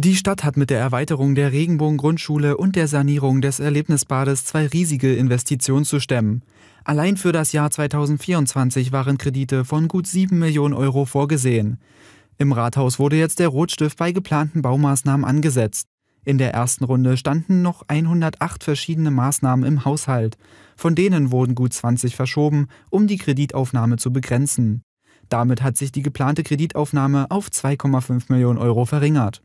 Die Stadt hat mit der Erweiterung der Regenbogen-Grundschule und der Sanierung des Erlebnisbades zwei riesige Investitionen zu stemmen. Allein für das Jahr 2024 waren Kredite von gut 7 Millionen Euro vorgesehen. Im Rathaus wurde jetzt der Rotstift bei geplanten Baumaßnahmen angesetzt. In der ersten Runde standen noch 108 verschiedene Maßnahmen im Haushalt. Von denen wurden gut 20 verschoben, um die Kreditaufnahme zu begrenzen. Damit hat sich die geplante Kreditaufnahme auf 2,5 Millionen Euro verringert.